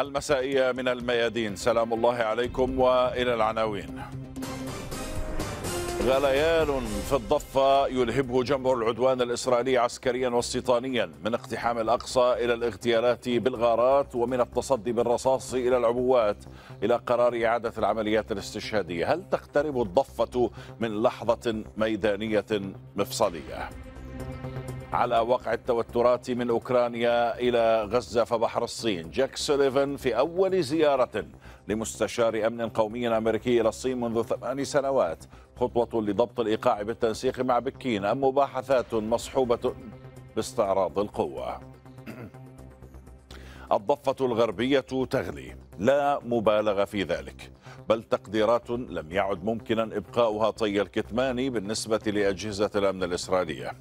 المسائية من الميادين سلام الله عليكم وإلى العناوين غليان في الضفة يلهبه جمهور العدوان الإسرائيلي عسكريا واستيطانيا من اقتحام الأقصى إلى الاغتيالات بالغارات ومن التصدي بالرصاص إلى العبوات إلى قرار إعادة العمليات الاستشهادية هل تقترب الضفة من لحظة ميدانية مفصلية؟ على وقع التوترات من أوكرانيا إلى غزة فبحر الصين جاك سوليفان في أول زيارة لمستشار أمن قومي أمريكي إلى الصين منذ ثمان سنوات خطوة لضبط الإيقاع بالتنسيق مع بكين أم مباحثات مصحوبة باستعراض القوة الضفة الغربية تغلي لا مبالغة في ذلك بل تقديرات لم يعد ممكنا إبقاؤها طي الكتمان بالنسبة لأجهزة الأمن الإسرائيلية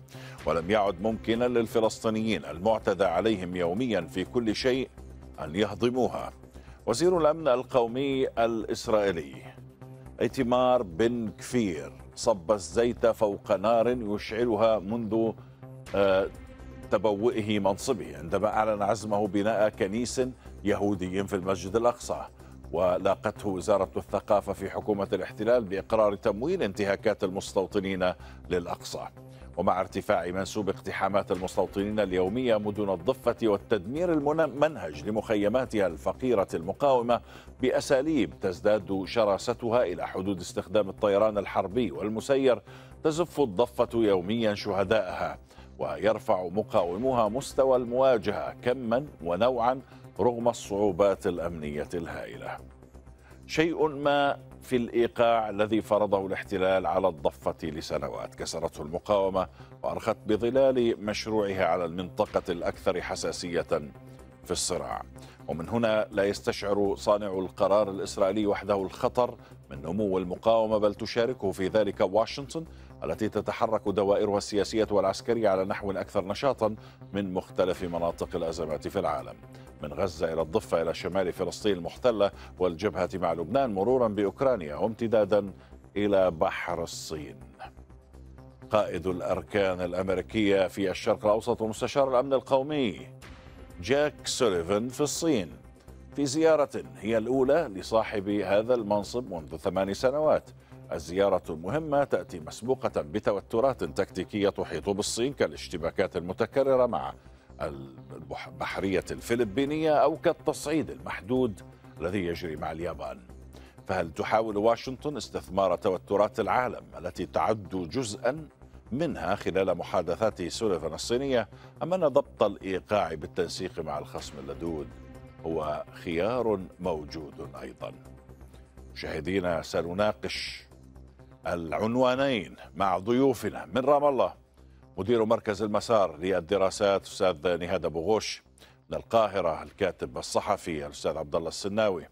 ولم يعد ممكنا للفلسطينيين المعتدى عليهم يوميا في كل شيء أن يهضموها وزير الأمن القومي الإسرائيلي ايتمار بن كفير صب الزيت فوق نار يشعلها منذ آه، تبوئه منصبه عندما أعلن عزمه بناء كنيس يهودي في المسجد الأقصى ولاقته وزارة الثقافة في حكومة الاحتلال بإقرار تمويل انتهاكات المستوطنين للأقصى ومع ارتفاع منسوب اقتحامات المستوطنين اليومية مدن الضفة والتدمير المنهج لمخيماتها الفقيرة المقاومة بأساليب تزداد شراستها إلى حدود استخدام الطيران الحربي والمسير تزف الضفة يوميا شهدائها ويرفع مقاوموها مستوى المواجهة كما ونوعا رغم الصعوبات الامنيه الهائله. شيء ما في الايقاع الذي فرضه الاحتلال على الضفه لسنوات، كسرته المقاومه وارخت بظلال مشروعها على المنطقه الاكثر حساسيه في الصراع. ومن هنا لا يستشعر صانع القرار الاسرائيلي وحده الخطر من نمو المقاومه بل تشاركه في ذلك واشنطن التي تتحرك دوائرها السياسية والعسكرية على نحو أكثر نشاطا من مختلف مناطق الأزمات في العالم من غزة إلى الضفة إلى شمال فلسطين المحتلة والجبهة مع لبنان مرورا بأوكرانيا وامتدادا إلى بحر الصين قائد الأركان الأمريكية في الشرق الأوسط ومستشار الأمن القومي جاك سوليفان في الصين في زيارة هي الأولى لصاحب هذا المنصب منذ ثمان سنوات الزيارة المهمة تأتي مسبوقة بتوترات تكتيكية تحيط بالصين كالاشتباكات المتكررة مع البحرية الفلبينية أو كالتصعيد المحدود الذي يجري مع اليابان فهل تحاول واشنطن استثمار توترات العالم التي تعد جزءا منها خلال محادثات سوليفان الصينية أم أن ضبط الإيقاع بالتنسيق مع الخصم اللدود هو خيار موجود أيضا مشاهدينا سنناقش العنوانين مع ضيوفنا من رام الله مدير مركز المسار للدراسات استاذ نهاد ابو غوش من القاهره الكاتب الصحفي الاستاذ عبد الله السناوي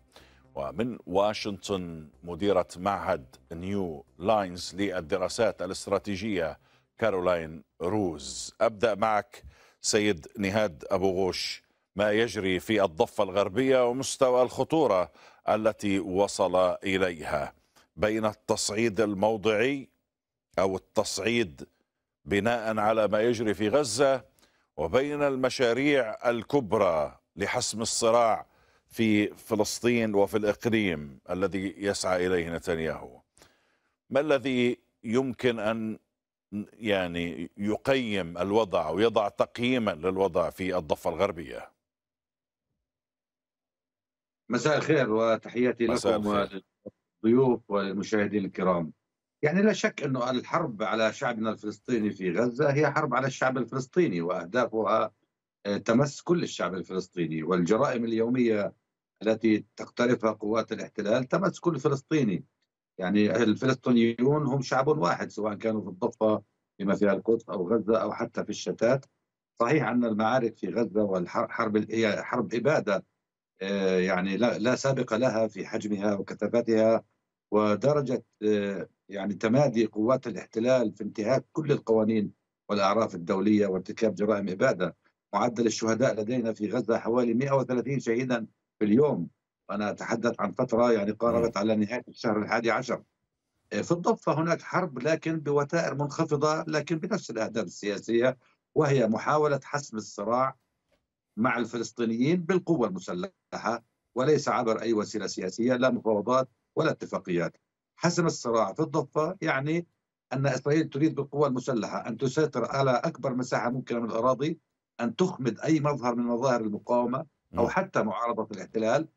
ومن واشنطن مديره معهد نيو لاينز للدراسات الاستراتيجيه كارولاين روز ابدا معك سيد نهاد ابو غوش ما يجري في الضفه الغربيه ومستوى الخطوره التي وصل اليها بين التصعيد الموضعي أو التصعيد بناء على ما يجري في غزة وبين المشاريع الكبرى لحسم الصراع في فلسطين وفي الإقليم الذي يسعى إليه نتنياهو ما الذي يمكن أن يعني يقيم الوضع ويضع تقييما للوضع في الضفة الغربية مساء الخير وتحياتي مساء لكم الخير. ضيوف والمشاهدين الكرام يعني لا شك أن الحرب على شعبنا الفلسطيني في غزة هي حرب على الشعب الفلسطيني وأهدافها آه، تمس كل الشعب الفلسطيني والجرائم اليومية التي تقترفها قوات الاحتلال تمس كل فلسطيني يعني الفلسطينيون هم شعب واحد سواء كانوا في الضفة بما فيها القدس أو غزة أو حتى في الشتات صحيح أن المعارك في غزة والحرب هي حرب إبادة آه، يعني لا سابق لها في حجمها وكثافتها ودرجة آه، يعني تمادي قوات الاحتلال في انتهاك كل القوانين والأعراف الدولية وارتكاب جرائم إبادة معدل الشهداء لدينا في غزة حوالي 130 شهيدا في اليوم أنا أتحدث عن فترة يعني قاربت على نهاية الشهر الحادي عشر آه، في الضفة هناك حرب لكن بوتائر منخفضة لكن بنفس الأهداف السياسية وهي محاولة حسم الصراع مع الفلسطينيين بالقوة المسلحة وليس عبر أي وسيلة سياسية لا مفاوضات ولا اتفاقيات حسم الصراع في الضفة يعني أن إسرائيل تريد بالقوى المسلحة أن تسيطر على أكبر مساحة ممكنة من الأراضي أن تخمد أي مظهر من مظاهر المقاومة أو حتى معارضة الاحتلال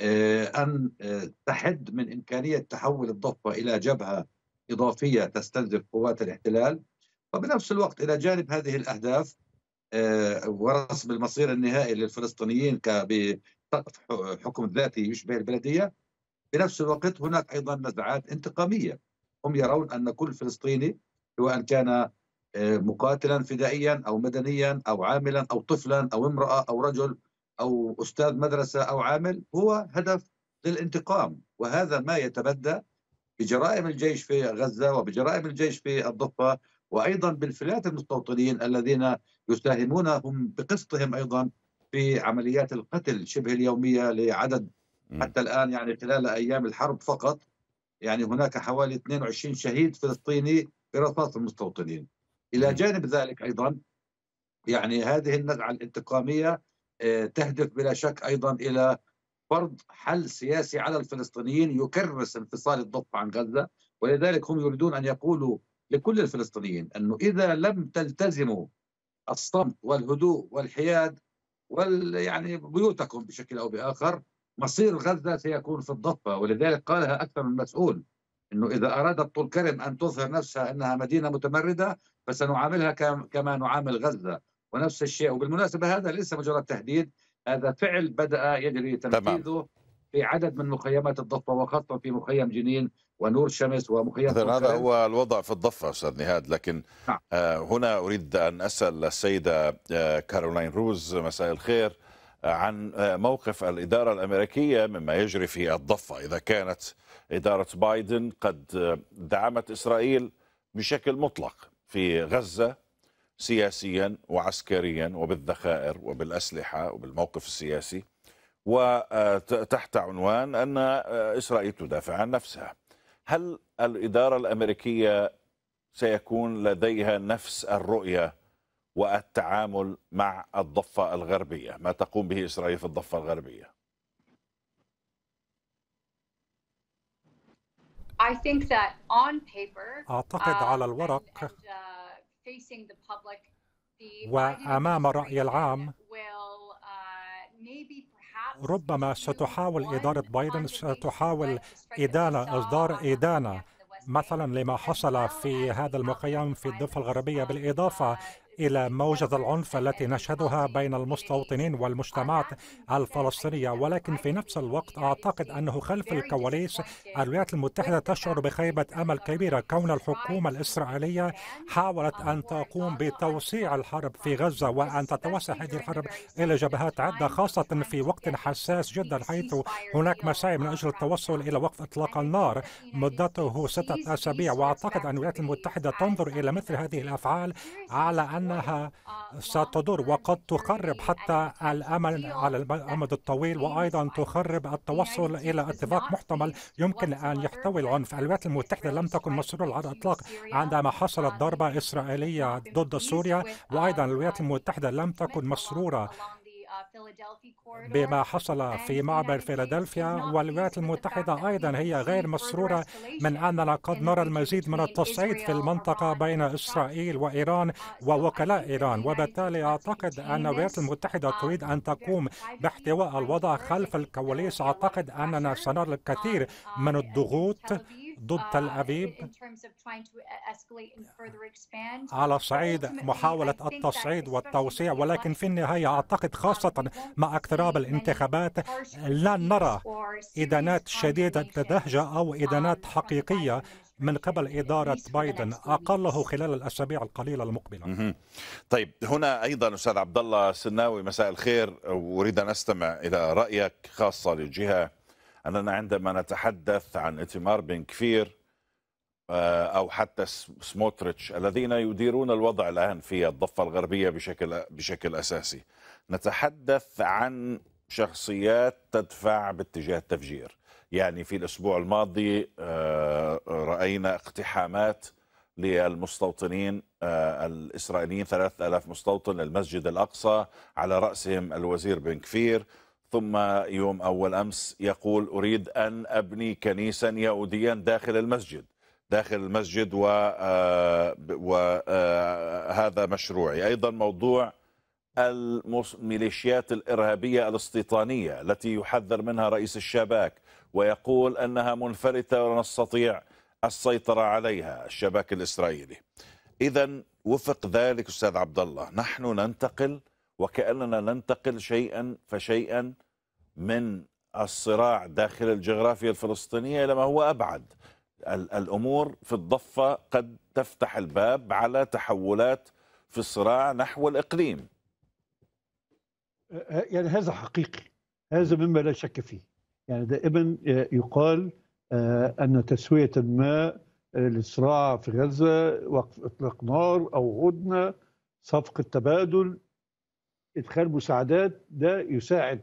آه، أن آه، تحد من إمكانية تحول الضفة إلى جبهة إضافية تستنزف قوات الاحتلال وبنفس الوقت إلى جانب هذه الأهداف آه، ورسم المصير النهائي للفلسطينيين بسقف حكم ذاتي يشبه البلدية بنفس الوقت هناك أيضا نزعات انتقامية هم يرون أن كل فلسطيني سواء كان آه، مقاتلا فدائيا أو مدنيا أو عاملا أو طفلا أو امرأة أو رجل أو أستاذ مدرسة أو عامل هو هدف للانتقام وهذا ما يتبدى بجرائم الجيش في غزة وبجرائم الجيش في الضفة وأيضا بالفلات المستوطنين الذين يساهمون هم بقسطهم أيضا في عمليات القتل شبه اليومية لعدد حتى الآن يعني خلال أيام الحرب فقط يعني هناك حوالي 22 شهيد فلسطيني برصاص المستوطنين إلى جانب ذلك أيضا يعني هذه النزعة الانتقامية آه، تهدف بلا شك أيضا إلى فرض حل سياسي على الفلسطينيين يكرس انفصال الضفة عن غزة ولذلك هم يريدون أن يقولوا لكل الفلسطينيين أنه إذا لم تلتزموا الصمت والهدوء والحياد وال يعني بيوتكم بشكل أو بآخر مصير غزة سيكون في الضفة ولذلك قالها أكثر من مسؤول أنه إذا أرادت طولكرم أن تظهر نفسها أنها مدينة متمردة فسنعاملها كما نعامل غزة ونفس الشيء وبالمناسبة هذا ليس مجرد تهديد هذا فعل بدأ يجري تنفيذه تمام. في عدد من مخيمات الضفة وخاصة في مخيم جنين ونور شمس ومخيم هذا هو الوضع في الضفة أستاذ نهاد لكن نعم. آه، هنا أريد أن أسأل السيدة آه، كارولاين روز مساء الخير عن موقف الإدارة الأمريكية مما يجري في الضفة إذا كانت إدارة بايدن قد دعمت إسرائيل بشكل مطلق في غزة سياسيا وعسكريا وبالذخائر وبالأسلحة وبالموقف السياسي وتحت عنوان أن إسرائيل تدافع عن نفسها هل الإدارة الأمريكية سيكون لديها نفس الرؤية والتعامل مع الضفة الغربية ما تقوم به إسرائيل في الضفة الغربية أعتقد um, على الورق uh, وأمام الرأي العام uh, ربما ستحاول إدارة بايدن ستحاول إدانة إصدار إدانة مثلا لما حصل في هذا المقيم في الضفة الغربية بالإضافة الى موجه العنف التي نشهدها بين المستوطنين والمجتمعات الفلسطينيه ولكن في نفس الوقت اعتقد انه خلف الكواليس الولايات المتحده تشعر بخيبه امل كبيره كون الحكومه الاسرائيليه حاولت ان تقوم بتوسيع الحرب في غزه وان تتوسع هذه الحرب الى جبهات عده خاصه في وقت حساس جدا حيث هناك مساعي من اجل التوصل الى وقف اطلاق النار مدته سته اسابيع واعتقد ان الولايات المتحده تنظر الى مثل هذه الافعال على ان أنها آه، ستضر وقد تخرب حتى الأمل على الأمد الطويل وأيضا تخرب التوصل إلى اتفاق محتمل يمكن أن يحتوي العنف آه، الولايات المتحدة لم آه، تكن مسؤولة على الإطلاق عندما حصلت ضربة إسرائيلية ضد سوريا وأيضا الولايات المتحدة لم تكن مسرورة بما حصل في معبر فيلادلفيا والولايات المتحدة أيضا هي غير مسرورة من أننا قد نرى المزيد من التصعيد في المنطقة بين إسرائيل وإيران uh, ووكلاء إيران وبالتالي أعتقد أن الولايات المتحدة uh, تريد أن تقوم باحتواء الوضع خلف الكواليس أعتقد أننا سنرى الكثير uh, من الضغوط ضد آه، تل أبيب على صعيد محاولة التصعيد والتوسيع ولكن في النهاية um, أعتقد خاصة مع اقتراب الانتخابات لن نرى إدانات شديدة الدهجة أو um, إدانات حقيقية من قبل إدارة بايدن أقله خلال الأسابيع القليلة المقبلة طيب هنا أيضا أستاذ عبد الله سناوي مساء الخير أريد أن أستمع إلى رأيك خاصة للجهة أننا عندما نتحدث عن إتمار بن كفير آه، أو حتى سموتريتش الذين يديرون الوضع الآن في الضفة الغربية بشكل, بشكل أساسي نتحدث عن شخصيات تدفع باتجاه التفجير يعني في الأسبوع الماضي آه، رأينا اقتحامات للمستوطنين آه، الإسرائيليين 3000 مستوطن للمسجد الأقصى على رأسهم الوزير بن كفير ثم يوم أول أمس يقول أريد أن أبني كنيسا يهوديا داخل المسجد داخل المسجد وهذا آه، آه، مشروعي أيضا موضوع الميليشيات الإرهابية الاستيطانية التي يحذر منها رئيس الشباك ويقول أنها منفلتة ونستطيع السيطرة عليها الشباك الإسرائيلي إذا وفق ذلك أستاذ عبد الله نحن ننتقل وكأننا ننتقل شيئا فشيئا من الصراع داخل الجغرافيا الفلسطينية إلى ما هو أبعد الأمور في الضفة قد تفتح الباب على تحولات في الصراع نحو الإقليم يعني هذا حقيقي هذا مما لا شك فيه يعني دائما يقال آه، أن تسوية ما للصراع في غزة وقف إطلاق نار أو هدنة صفقة تبادل ادخال مساعدات ده يساعد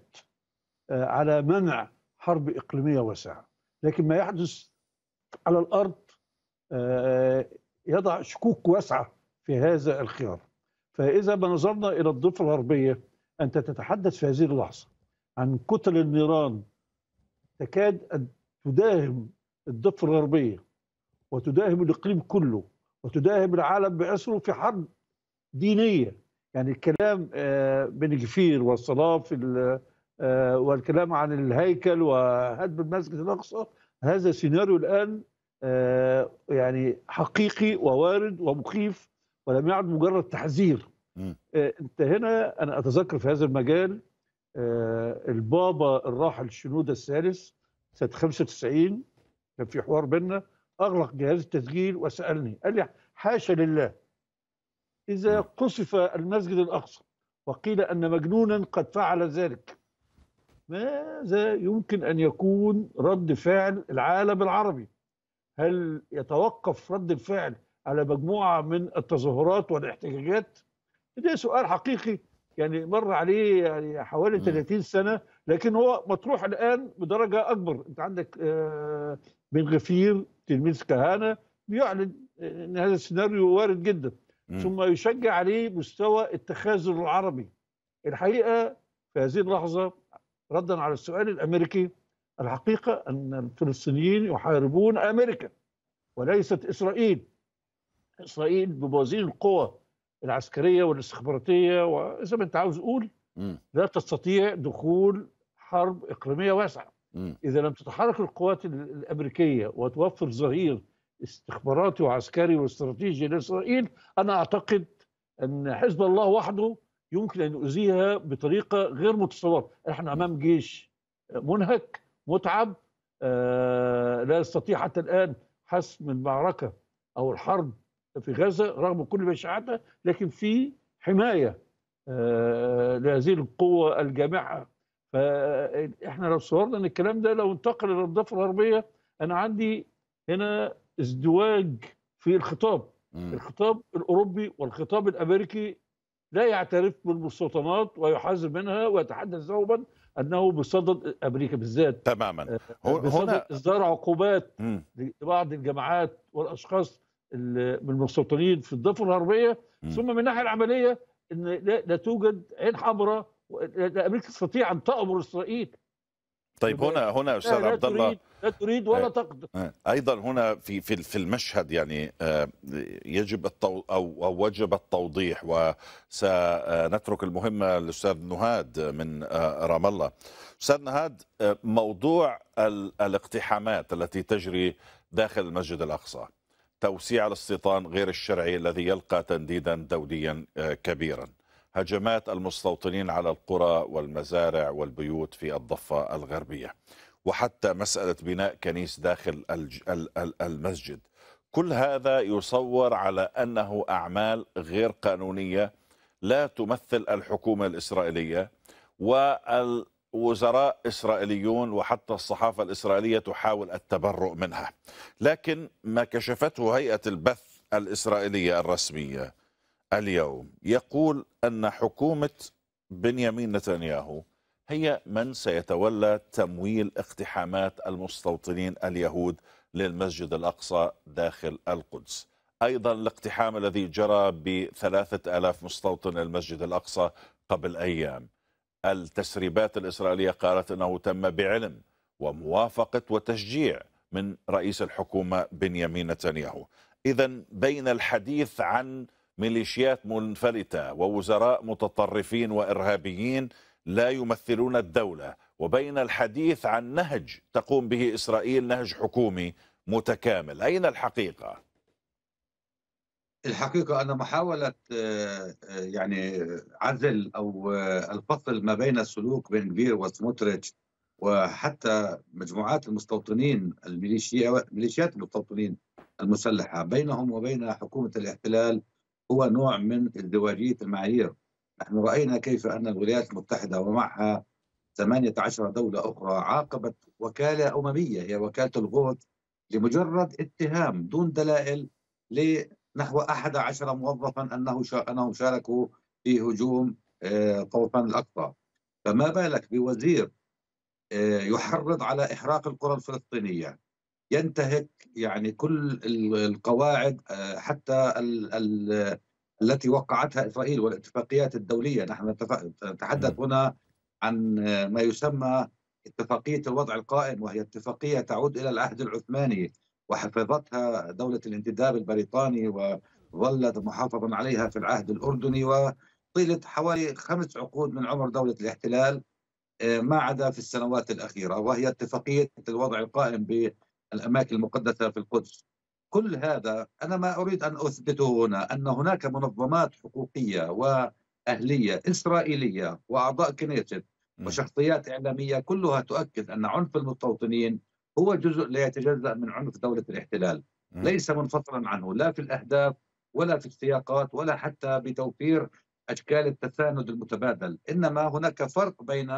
آه، على منع حرب اقليميه واسعه لكن ما يحدث على الارض آه، يضع شكوك واسعه في هذا الخيار فاذا ما نظرنا الى الضفه الغربيه انت تتحدث في هذه اللحظه عن كتل النيران تكاد ان تداهم الضفه الغربيه وتداهم الاقليم كله وتداهم العالم باسره في حرب دينيه يعني الكلام بن آه، جفير والصلاة آه، والكلام عن الهيكل وهدم المسجد الأقصى هذا سيناريو الآن آه، يعني حقيقي ووارد ومخيف ولم يعد مجرد تحذير انت هنا انا اتذكر في هذا المجال البابا الراحل شنوده الثالث سنه 95 كان في حوار بيننا اغلق جهاز التسجيل وسالني قال لي حاشا لله إذا نعم. قصف المسجد الأقصى وقيل أن مجنونا قد فعل ذلك ماذا يمكن أن يكون رد فعل العالم العربي هل يتوقف رد الفعل على مجموعة من التظاهرات والاحتجاجات ده سؤال حقيقي يعني مر عليه يعني حوالي 30 نعم. سنة لكن هو مطروح الآن بدرجة أكبر أنت عندك آه، بن غفير تلميذ كهانة بيعلن أن هذا السيناريو وارد جدا ثم يشجع عليه مستوى التخاذل العربي الحقيقه في هذه اللحظه ردا على السؤال الامريكي الحقيقه ان الفلسطينيين يحاربون امريكا وليست اسرائيل اسرائيل بموازين القوى العسكريه والاستخباراتيه واذا ما انت عاوز قول لا تستطيع دخول حرب اقليميه واسعه اذا لم تتحرك القوات الامريكيه وتوفر ظهير استخباراتي وعسكري واستراتيجي لاسرائيل انا اعتقد ان حزب الله وحده يمكن ان يؤذيها بطريقه غير متصوره، احنا امام جيش منهك متعب آه، لا يستطيع حتى الان حسم المعركه او الحرب في غزه رغم كل بشاعتها لكن في حمايه آه، لهذه القوه الجامعه فاحنا لو صورنا ان الكلام ده لو انتقل الى الضفه الغربيه انا عندي هنا ازدواج في الخطاب الخطاب الاوروبي والخطاب الامريكي لا يعترف بالمستوطنات ويحذر منها ويتحدث ذوبا انه بصدد امريكا بالذات تماما آه، هنا اصدار عقوبات لبعض الجماعات والاشخاص المستوطنين في الضفه الغربيه ثم من الناحيه العمليه ان لا توجد عين حمراء امريكا تستطيع ان تامر اسرائيل طيب هنا هنا استاذ عبد الله لا تريد ولا إيه. تقدر إيه. ايضا هنا في في في المشهد يعني آه، يجب التو او او وجب التوضيح وسنترك المهمه للاستاذ نهاد من آه، رام الله استاذ نهاد آه، موضوع الاقتحامات التي تجري داخل المسجد الاقصى توسيع الاستيطان غير الشرعي الذي يلقى تنديدا دوليا كبيرا هجمات المستوطنين على القرى والمزارع والبيوت في الضفه الغربيه وحتى مسألة بناء كنيس داخل المسجد كل هذا يصور على أنه أعمال غير قانونية لا تمثل الحكومة الإسرائيلية والوزراء إسرائيليون وحتى الصحافة الإسرائيلية تحاول التبرؤ منها لكن ما كشفته هيئة البث الإسرائيلية الرسمية اليوم يقول أن حكومة بنيامين نتنياهو هي من سيتولى تمويل اقتحامات المستوطنين اليهود للمسجد الأقصى داخل القدس أيضا الاقتحام الذي جرى بثلاثة ألاف مستوطن المسجد الأقصى قبل أيام التسريبات الإسرائيلية قالت أنه تم بعلم وموافقة وتشجيع من رئيس الحكومة بنيامين نتنياهو إذا بين الحديث عن ميليشيات منفلتة ووزراء متطرفين وإرهابيين لا يمثلون الدولة وبين الحديث عن نهج تقوم به إسرائيل نهج حكومي متكامل أين الحقيقة؟ الحقيقة أن محاولة آه، آه، يعني عزل أو آه، الفصل ما بين السلوك بين كبير وسموتريتش وحتى مجموعات المستوطنين الميليشيات المستوطنين المسلحة بينهم وبين حكومة الاحتلال هو نوع من ازدواجية المعايير نحن رأينا كيف أن الولايات المتحدة ومعها 18 دولة أخرى عاقبت وكالة أممية هي وكالة الغوت لمجرد اتهام دون دلائل لنحو 11 موظفا أنه أنهم شاركوا في هجوم طوفان آه، الأقصى فما بالك بوزير آه، يحرض على إحراق القرى الفلسطينية ينتهك يعني كل القواعد آه، حتى التي وقعتها إسرائيل والاتفاقيات الدولية نحن نتحدث هنا عن ما يسمى اتفاقية الوضع القائم وهي اتفاقية تعود إلى العهد العثماني وحفظتها دولة الانتداب البريطاني وظلت محافظا عليها في العهد الأردني وطيلة حوالي خمس عقود من عمر دولة الاحتلال آه، ما عدا في السنوات الأخيرة وهي اتفاقية الوضع القائم بالأماكن المقدسة في القدس كل هذا أنا ما أريد أن أثبته هنا أن هناك منظمات حقوقية وأهلية إسرائيلية وأعضاء كنيست وشخصيات إعلامية كلها تؤكد أن عنف المستوطنين هو جزء لا يتجزأ من عنف دولة الاحتلال ليس منفصلا عنه لا في الأهداف ولا في السياقات ولا حتى بتوفير أشكال التساند المتبادل إنما هناك فرق بين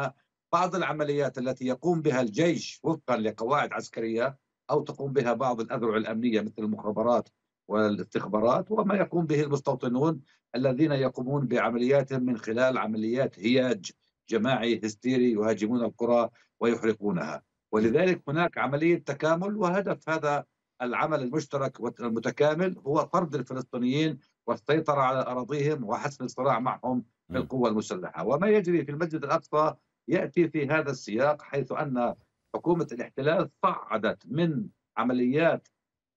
بعض العمليات التي يقوم بها الجيش وفقا لقواعد عسكرية أو تقوم بها بعض الأذرع الأمنية مثل المخابرات والاستخبارات وما يقوم به المستوطنون الذين يقومون بعملياتهم من خلال عمليات هياج جماعي هستيري يهاجمون القرى ويحرقونها ولذلك هناك عملية تكامل وهدف هذا العمل المشترك والمتكامل هو طرد الفلسطينيين والسيطرة على أراضيهم وحسم الصراع معهم بالقوة نعم. المسلحة وما يجري في المسجد الأقصى يأتي في هذا السياق حيث أن حكومة الاحتلال صعدت من عمليات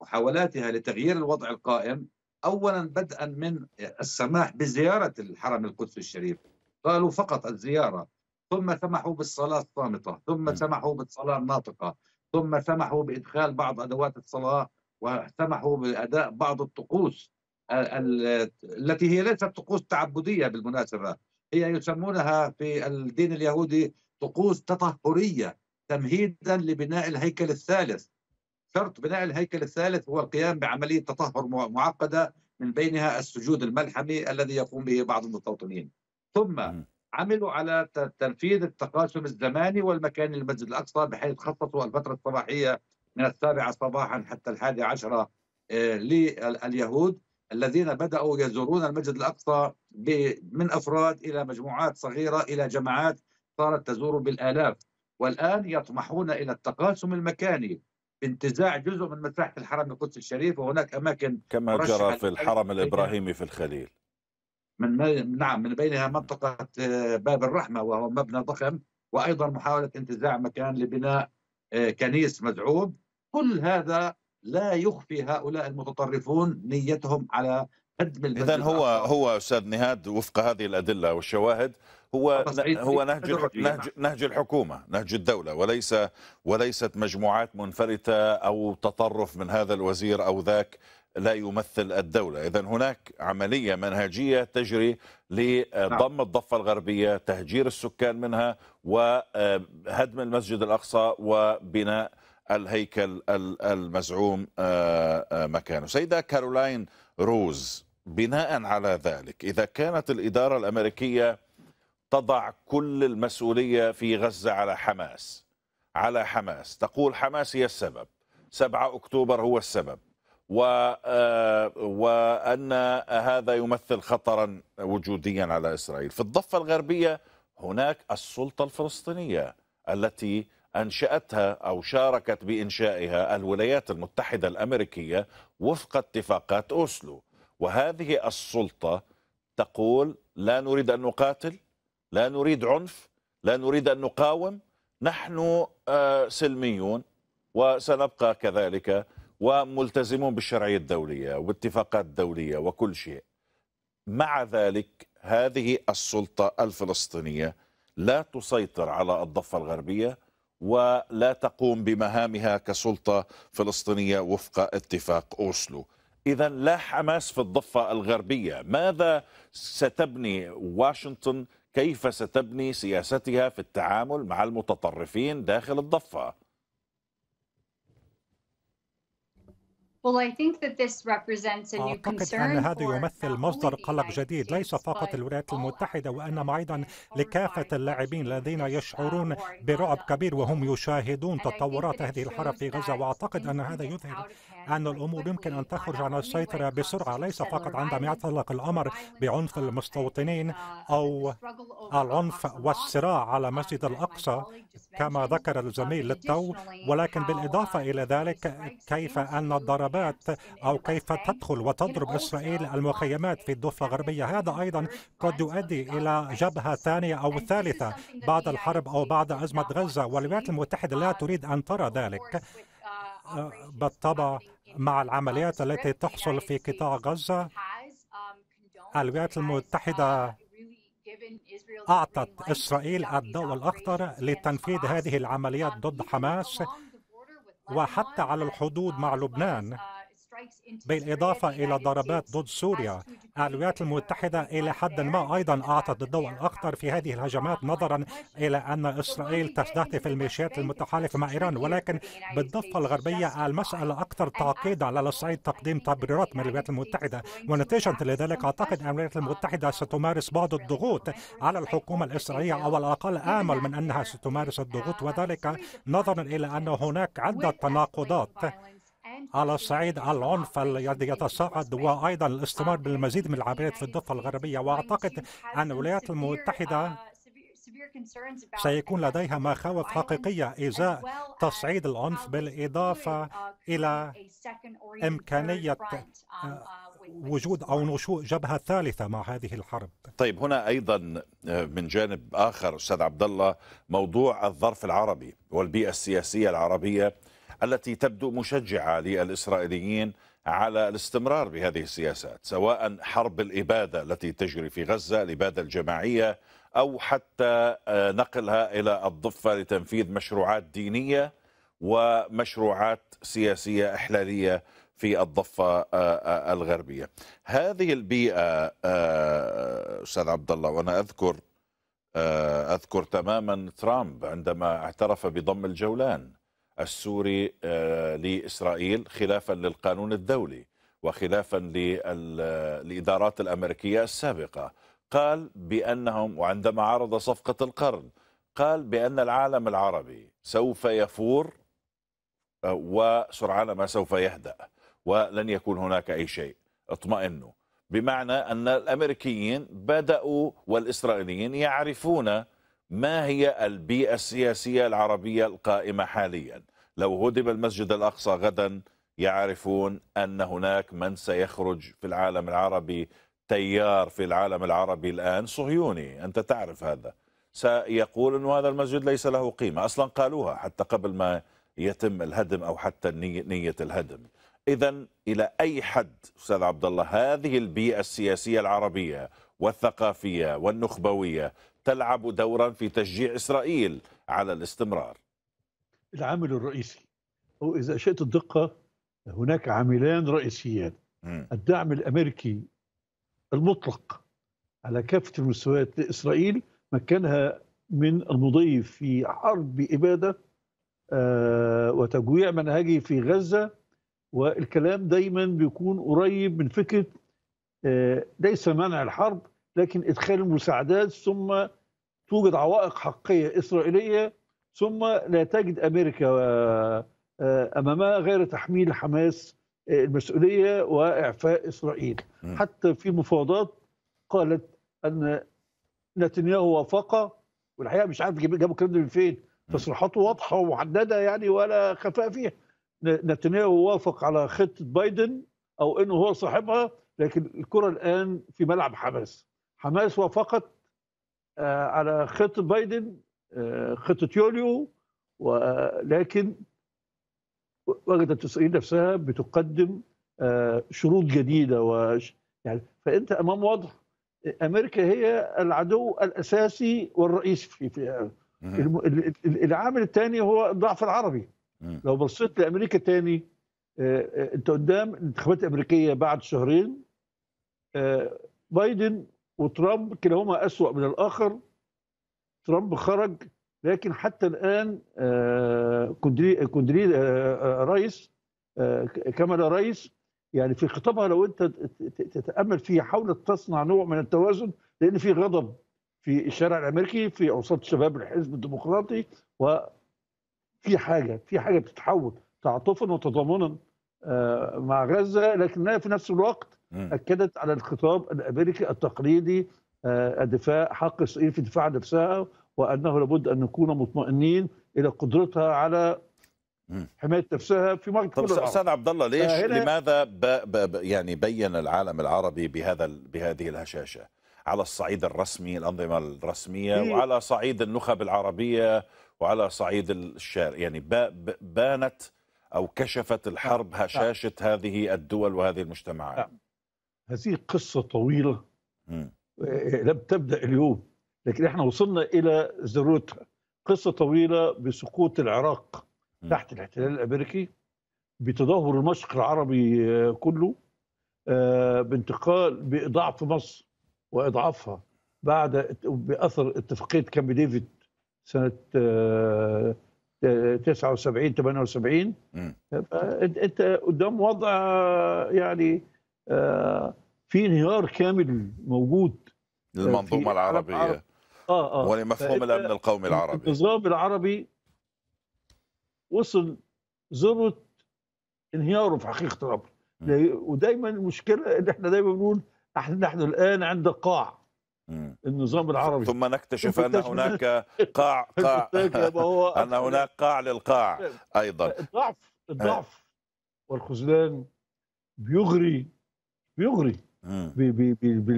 محاولاتها لتغيير الوضع القائم أولا بدءا من السماح بزيارة الحرم القدس الشريف قالوا فقط الزيارة ثم سمحوا بالصلاة الصامتة ثم نعم. سمحوا بالصلاة الناطقة ثم سمحوا بإدخال بعض أدوات الصلاة وسمحوا بأداء بعض الطقوس آه، التي هي ليست طقوس تعبدية بالمناسبة هي يسمونها في الدين اليهودي طقوس تطهرية تمهيدا لبناء الهيكل الثالث شرط بناء الهيكل الثالث هو القيام بعملية تطهر معقدة من بينها السجود الملحمي الذي يقوم به بعض المستوطنين ثم عملوا على تنفيذ التقاسم الزماني والمكاني للمسجد الأقصى بحيث خصصوا الفترة الصباحية من السابعة صباحا حتى الحادي عشرة آه، لليهود الذين بدأوا يزورون المسجد الأقصى من أفراد إلى مجموعات صغيرة إلى جماعات صارت تزور بالآلاف والآن يطمحون إلى التقاسم المكاني بانتزاع جزء من مساحة الحرم القدس الشريف وهناك أماكن كما جرى في الحرم الإبراهيمي في الخليل من نعم من بينها منطقة آه، باب الرحمة وهو مبنى ضخم وأيضا محاولة انتزاع مكان لبناء آه، كنيس مزعوم كل هذا لا يخفي هؤلاء المتطرفون نيتهم على هدم اذا هو هو استاذ نهاد وفق هذه الادله والشواهد هو هو نهج نهج نهج الحكومه نهج الدوله وليس وليست مجموعات منفرده او تطرف من هذا الوزير او ذاك لا يمثل الدولة إذا هناك عملية منهجية تجري نعم. لضم الضفة الغربية تهجير السكان منها وهدم المسجد الأقصى وبناء الهيكل المزعوم آه، آه، مكانه سيدة كارولاين روز بناء على ذلك إذا كانت الإدارة الأمريكية تضع كل المسؤولية في غزة على حماس على حماس تقول حماس هي السبب 7 أكتوبر هو السبب و... آه، وأن هذا يمثل خطرا وجوديا على إسرائيل في الضفة الغربية هناك السلطة الفلسطينية التي أنشأتها أو شاركت بإنشائها الولايات المتحدة الأمريكية وفق اتفاقات أوسلو وهذه السلطة تقول لا نريد أن نقاتل لا نريد عنف لا نريد أن نقاوم نحن آه، سلميون وسنبقى كذلك وملتزمون بالشرعية الدولية وباتفاقات الدولية وكل شيء مع ذلك هذه السلطة الفلسطينية لا تسيطر على الضفة الغربية ولا تقوم بمهامها كسلطة فلسطينية وفق اتفاق أوسلو إذا لا حماس في الضفة الغربية ماذا ستبني واشنطن كيف ستبني سياستها في التعامل مع المتطرفين داخل الضفه أعتقد أن هذا يمثل مصدر قلق جديد ليس فقط الولايات المتحدة وإنما أيضا لكافة اللاعبين الذين يشعرون برعب كبير وهم يشاهدون تطورات هذه الحرب في غزة وأعتقد أن هذا يظهر أن الأمور يمكن أن تخرج عن السيطرة بسرعة ليس فقط عندما يتعلق الأمر بعنف المستوطنين uh, أو العنف والصراع على مسجد الأقصى كما ذكر uh, الزميل للتو ولكن بالإضافة إلى ذلك كيف أن الضرب الضربات أو كيف تدخل وتضرب إسرائيل المخيمات في الضفة الغربية هذا أيضا قد يؤدي إلى جبهة ثانية أو ثالثة بعد الحرب أو بعد أزمة غزة والولايات المتحدة لا تريد أن ترى ذلك آه، بالطبع مع العمليات التي تحصل في قطاع غزة الولايات المتحدة أعطت إسرائيل الضوء الأخضر لتنفيذ هذه العمليات ضد حماس وحتى على الحدود مع لبنان بالإضافة إلى ضربات ضد سوريا الولايات المتحدة إلى حد ما أيضا أعطت الضوء الأخضر في هذه الهجمات نظرا إلى أن إسرائيل تستهدف الميليشيات المتحالفة مع إيران ولكن بالضفة الغربية المسألة أكثر تعقيدا على صعيد تقديم تبريرات من الولايات المتحدة ونتيجة لذلك أعتقد أن الولايات المتحدة ستمارس بعض الضغوط على الحكومة الإسرائيلية أو على الأقل آمل من أنها ستمارس الضغوط وذلك نظرا إلى أن هناك عدة تناقضات على الصعيد العنف الذي يتصاعد وأيضا الاستمرار بالمزيد من العمليات في الضفة الغربية وأعتقد أن الولايات المتحدة سيكون لديها مخاوف حقيقية إزاء تصعيد العنف بالإضافة إلى إمكانية وجود أو نشوء جبهة ثالثة مع هذه الحرب طيب هنا أيضا آه، من جانب آخر أستاذ عبد الله موضوع الظرف العربي والبيئة السياسية العربية التي تبدو مشجعة للإسرائيليين على الاستمرار بهذه السياسات سواء حرب الإبادة التي تجري في غزة الإبادة الجماعية أو حتى آه، نقلها إلى الضفة لتنفيذ مشروعات دينية ومشروعات سياسية إحلالية في الضفة آه، آه، الغربية هذه البيئة أستاذ عبد الله وأنا أذكر أذكر تماما ترامب عندما اعترف بضم الجولان السوري آه، لإسرائيل خلافا للقانون الدولي وخلافا للإدارات الأمريكية السابقة قال بأنهم وعندما عرض صفقة القرن قال بأن العالم العربي سوف يفور آه، وسرعان ما سوف يهدأ ولن يكون هناك أي شيء اطمئنوا بمعنى أن الأمريكيين بدأوا والإسرائيليين يعرفون ما هي البيئة السياسية العربية القائمة حاليا لو هدم المسجد الأقصى غدا يعرفون أن هناك من سيخرج في العالم العربي تيار في العالم العربي الآن صهيوني أنت تعرف هذا سيقول أن هذا المسجد ليس له قيمة أصلا قالوها حتى قبل ما يتم الهدم أو حتى نية الهدم إذا إلى أي حد أستاذ عبد الله هذه البيئة السياسية العربية والثقافية والنخبوية تلعب دورا في تشجيع إسرائيل على الاستمرار العامل الرئيسي أو إذا شئت الدقة هناك عاملان رئيسيان الدعم الأمريكي المطلق على كافة المستويات لإسرائيل مكنها من المضي في حرب إبادة آه، وتجويع منهجي في غزة والكلام دايما بيكون قريب من فكرة آه، ليس منع الحرب لكن إدخال المساعدات ثم توجد عوائق حقية إسرائيلية ثم لا تجد امريكا آه، آه، امامها غير تحميل حماس آه، المسؤوليه واعفاء اسرائيل م. حتى في مفاوضات قالت ان نتنياهو وافق والحقيقه مش عارف جابوا الكلام ده من فين تصريحاته واضحه ومحدده يعني ولا خفاء فيها نتنياهو وافق على خطه بايدن او انه هو صاحبها لكن الكره الان في ملعب حماس حماس وافقت على خطه بايدن آه، خطه يوليو ولكن وجدت اسرائيل نفسها بتقدم آه، شروط جديده و يعني فانت امام وضع امريكا هي العدو الاساسي والرئيسي في, في العامل الثاني هو الضعف العربي لو بصيت لامريكا تاني آه، انت قدام الانتخابات الامريكيه بعد شهرين بايدن وترامب كلاهما اسوا من الاخر ترامب خرج لكن حتى الان آه، كوندري كوندري آه، آه، رئيس كاميرا رئيس يعني في خطابها لو انت تتامل فيه حاولت تصنع نوع من التوازن لان في غضب في الشارع الامريكي في اوساط شباب الحزب الديمقراطي وفي حاجه في حاجه بتتحول تعاطفا وتضامنا مع غزه لكنها في نفس الوقت اكدت على الخطاب الامريكي التقليدي آه، الدفاع حق اسرائيل في دفاع نفسها وانه لابد ان نكون مطمئنين الى قدرتها على حمايه نفسها في مركز طب استاذ عبد الله ليش لماذا ب ب يعني بين العالم العربي بهذا بهذه الهشاشه على الصعيد الرسمي الانظمه الرسميه إيه. وعلى صعيد النخب العربيه وعلى صعيد الشارع يعني بانت او كشفت الحرب نعم، نعم. هشاشه هذه الدول وهذه المجتمعات نعم. هذه قصه طويله آه، لم تبدا اليوم لكن احنا وصلنا الى ذروتها قصه طويله بسقوط العراق تحت الاحتلال الامريكي بتدهور المشرق العربي آه، كله آه، بانتقال بضعف مصر واضعافها بعد باثر اتفاقيه كامب ديفيد سنه 79 78 انت قدام وضع يعني في انهيار كامل موجود آه، للمنظومه العربيه عرب اه اه ولمفهوم الامن القومي العربي النظام العربي وصل ذروه انهياره في حقيقه الامر ودايما المشكله ان احنا دايما بنقول احنا نحن الان عند قاع النظام العربي ثم نكتشف ان هناك قاع قاع ان هناك قاع للقاع ايضا الضعف الضعف آه. والخذلان بيغري بيغري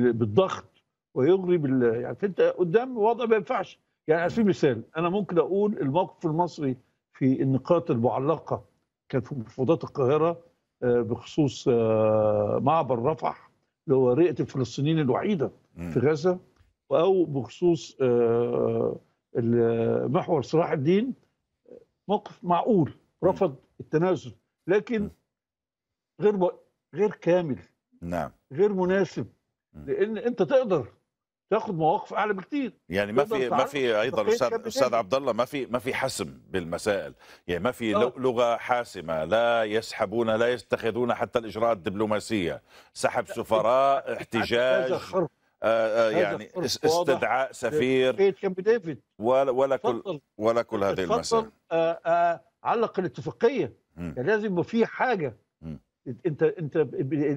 بالضغط ويغري بال يعني فانت قدام وضع ما ينفعش يعني على سبيل المثال انا ممكن اقول الموقف المصري في النقاط المعلقه كانت في مفوضات القاهره آه، بخصوص آه، معبر رفح اللي هو رئه الفلسطينيين الوحيده في غزه او بخصوص آه، محور صلاح الدين موقف معقول رفض التنازل لكن غير غير كامل نعم غير مناسب لان انت تقدر تاخد مواقف اعلى بكتير يعني ما في ما في ايضا استاذ استاذ عبد الله ما في ما في حسم بالمسائل يعني ما في أوه. لغه حاسمه لا يسحبون لا يتخذون حتى الاجراءات الدبلوماسيه سحب سفراء احتجاج آه, آه، يعني استدعاء سفير إيه، ولا ولا كل ولا كل هذه المسائل آه آه علق الاتفاقيه يعني لازم يبقى في حاجه م. انت انت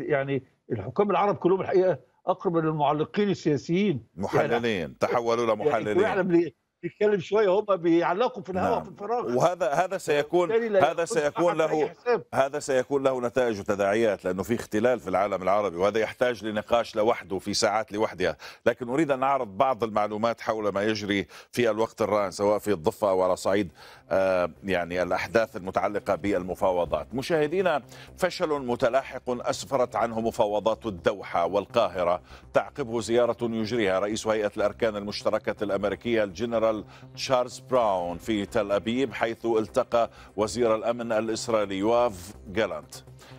يعني الحكام العرب كلهم الحقيقه اقرب للمعلقين السياسيين يعني محللين يعني تحولوا لمحللين يعني يتكلم شويه هم بيعلقوا في الهواء نعم. في الفراغ وهذا هذا سيكون هذا سيكون له هذا سيكون له نتائج وتداعيات لانه في اختلال في العالم العربي وهذا يحتاج لنقاش لوحده في ساعات لوحدها لكن اريد ان اعرض بعض المعلومات حول ما يجري في الوقت الراهن سواء في الضفه او على صعيد آه، يعني الاحداث المتعلقه بالمفاوضات مشاهدينا فشل متلاحق اسفرت عنه مفاوضات الدوحه والقاهره تعقبه زياره يجريها رئيس هيئه الاركان المشتركه الامريكيه الجنرال الجنرال تشارلز براون في تل أبيب حيث التقى وزير الأمن الإسرائيلي واف جالانت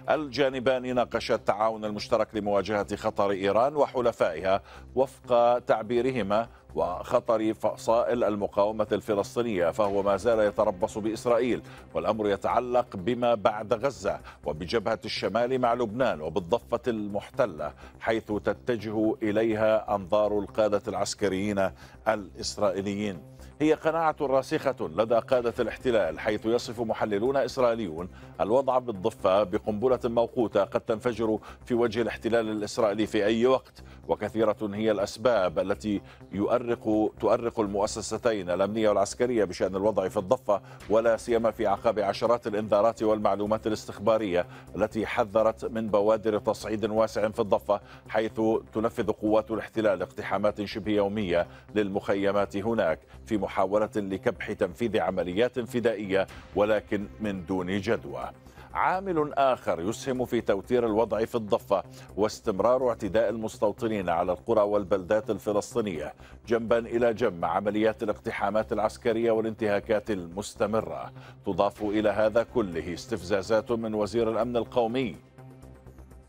الجانبان ناقشا التعاون المشترك لمواجهة خطر إيران وحلفائها وفق تعبيرهما وخطر فصائل المقاومة الفلسطينية فهو ما زال يتربص بإسرائيل والأمر يتعلق بما بعد غزة وبجبهة الشمال مع لبنان وبالضفة المحتلة حيث تتجه إليها أنظار القادة العسكريين الإسرائيليين هي قناعة راسخة لدى قادة الاحتلال حيث يصف محللون إسرائيليون الوضع بالضفة بقنبلة موقوتة قد تنفجر في وجه الاحتلال الإسرائيلي في أي وقت وكثيرة هي الأسباب التي يؤرق تؤرق المؤسستين الأمنية والعسكرية بشأن الوضع في الضفة ولا سيما في عقاب عشرات الإنذارات والمعلومات الاستخبارية التي حذرت من بوادر تصعيد واسع في الضفة حيث تنفذ قوات الاحتلال اقتحامات شبه يومية للمخيمات هناك في محاولة لكبح تنفيذ عمليات فدائية ولكن من دون جدوى عامل آخر يسهم في توتير الوضع في الضفة واستمرار اعتداء المستوطنين على القرى والبلدات الفلسطينية جنبا إلى جنب عمليات الاقتحامات العسكرية والانتهاكات المستمرة تضاف إلى هذا كله استفزازات من وزير الأمن القومي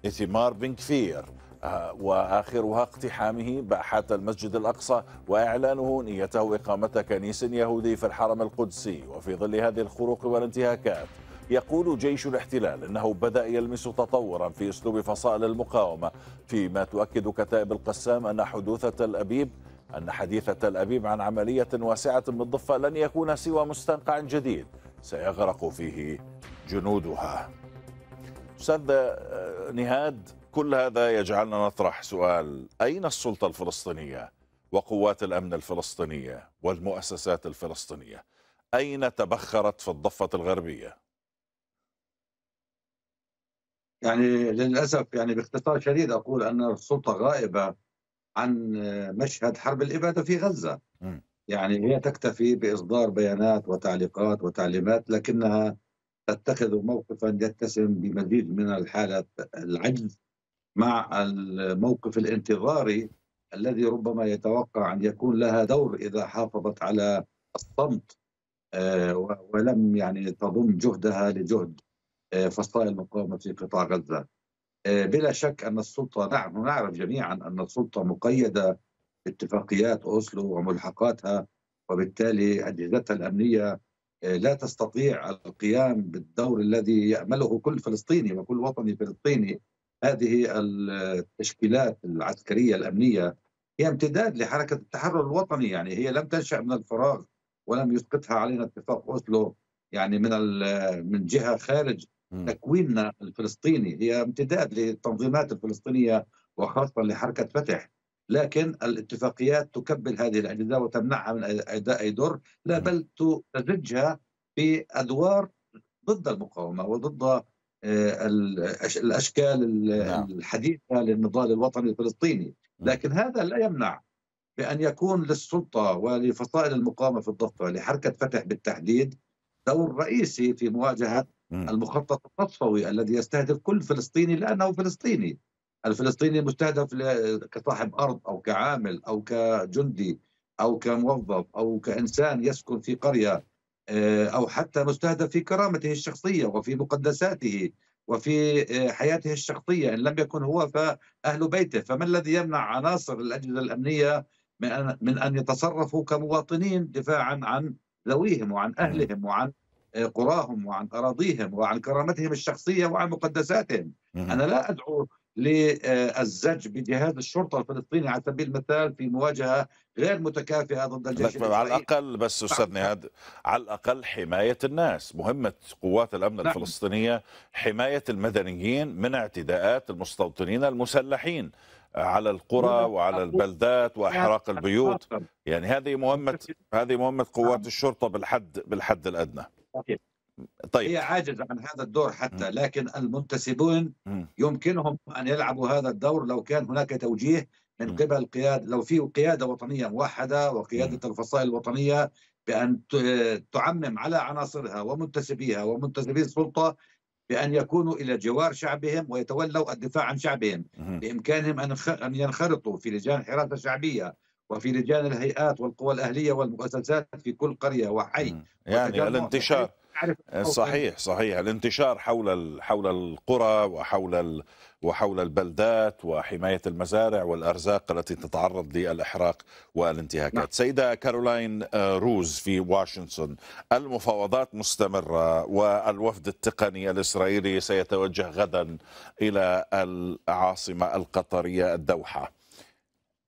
إثمار بن كفير آه، واخرها اقتحامه باحات المسجد الاقصى واعلانه نيته اقامه كنيس يهودي في الحرم القدسي وفي ظل هذه الخروق والانتهاكات يقول جيش الاحتلال انه بدا يلمس تطورا في اسلوب فصائل المقاومه فيما تؤكد كتائب القسام ان حدوث تل ابيب ان حديث تل ابيب عن عمليه واسعه بالضفه لن يكون سوى مستنقع جديد سيغرق فيه جنودها استاذ آه، نهاد كل هذا يجعلنا نطرح سؤال أين السلطة الفلسطينية وقوات الأمن الفلسطينية والمؤسسات الفلسطينية أين تبخرت في الضفة الغربية يعني للأسف يعني باختصار شديد أقول أن السلطة غائبة عن مشهد حرب الإبادة في غزة م. يعني هي تكتفي بإصدار بيانات وتعليقات وتعليمات لكنها تتخذ موقفا يتسم بمزيد من الحالة العجز مع الموقف الانتظاري الذي ربما يتوقع ان يكون لها دور اذا حافظت على الصمت آه، ولم يعني تضم جهدها لجهد آه، فصائل المقاومه في قطاع غزه. آه، بلا شك ان السلطه نحن نعم، نعرف جميعا ان السلطه مقيده باتفاقيات اوسلو وملحقاتها وبالتالي اجهزتها الامنيه لا تستطيع القيام بالدور الذي يامله كل فلسطيني وكل وطني فلسطيني هذه التشكيلات العسكريه الامنيه هي امتداد لحركه التحرر الوطني يعني هي لم تنشا من الفراغ ولم يسقطها علينا اتفاق اوسلو يعني من من جهه خارج تكويننا الفلسطيني هي امتداد للتنظيمات الفلسطينيه وخاصه لحركه فتح لكن الاتفاقيات تكبل هذه الاجهزه وتمنعها من اداء اي دور لا بل تزجها بادوار ضد المقاومه وضد آه، الاشكال نعم. الحديثه للنضال الوطني الفلسطيني، نعم. لكن هذا لا يمنع بان يكون للسلطه ولفصائل المقاومه في الضفه لحركه فتح بالتحديد دور رئيسي في مواجهه المخطط التصفوي الذي يستهدف كل فلسطيني لانه فلسطيني. الفلسطيني مستهدف كصاحب ارض او كعامل او كجندي او كموظف او كانسان يسكن في قريه آه، أو حتى مستهدف في كرامته الشخصية وفي مقدساته وفي آه، حياته الشخصية إن لم يكن هو فأهل بيته فما الذي يمنع عناصر الأجهزة الأمنية من أن يتصرفوا كمواطنين دفاعا عن ذويهم وعن نعم. أهلهم وعن آه، قراهم وعن أراضيهم وعن كرامتهم الشخصية وعن مقدساتهم نعم. أنا لا أدعو للزج بجهاز الشرطه الفلسطيني على سبيل المثال في مواجهه غير متكافئه ضد الجيش على الاقل بس استاذ نهاد على الاقل حمايه الناس، مهمه قوات الامن نعم. الفلسطينيه حمايه المدنيين من اعتداءات المستوطنين المسلحين على القرى نعم. وعلى البلدات واحراق البيوت، يعني هذه مهمه هذه مهمه قوات نعم. الشرطه بالحد بالحد الادنى. طيب هي عاجزه عن هذا الدور حتى لكن المنتسبون يمكنهم ان يلعبوا هذا الدور لو كان هناك توجيه من قبل قيادة لو في قيادة وطنية موحدة وقيادة الفصائل الوطنية بأن تعمم على عناصرها ومنتسبيها ومنتسبي السلطة بأن يكونوا إلى جوار شعبهم ويتولوا الدفاع عن شعبهم بإمكانهم أن ينخرطوا في لجان الحراسة الشعبية وفي لجان الهيئات والقوى الأهلية والمؤسسات في كل قرية وحي يعني الانتشار آه، صحيح يعني صحيح الانتشار حول حول القرى وحول وحول البلدات وحمايه المزارع والارزاق التي تتعرض للاحراق والانتهاكات. نعم. سيده كارولاين آه، روز في واشنطن المفاوضات مستمره والوفد التقني الاسرائيلي سيتوجه غدا الى العاصمه القطريه الدوحه.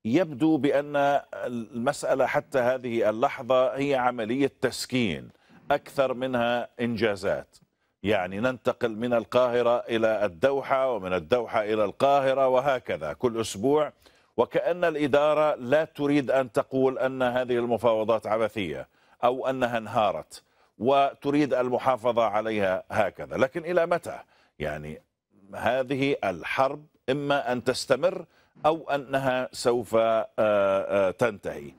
يبدو بان المساله حتى هذه اللحظه هي عمليه تسكين. أكثر منها إنجازات يعني ننتقل من القاهرة إلى الدوحة ومن الدوحة إلى القاهرة وهكذا كل أسبوع وكأن الإدارة لا تريد أن تقول أن هذه المفاوضات عبثية أو أنها انهارت وتريد المحافظة عليها هكذا لكن إلى متى يعني هذه الحرب إما أن تستمر أو أنها سوف آه، آه، تنتهي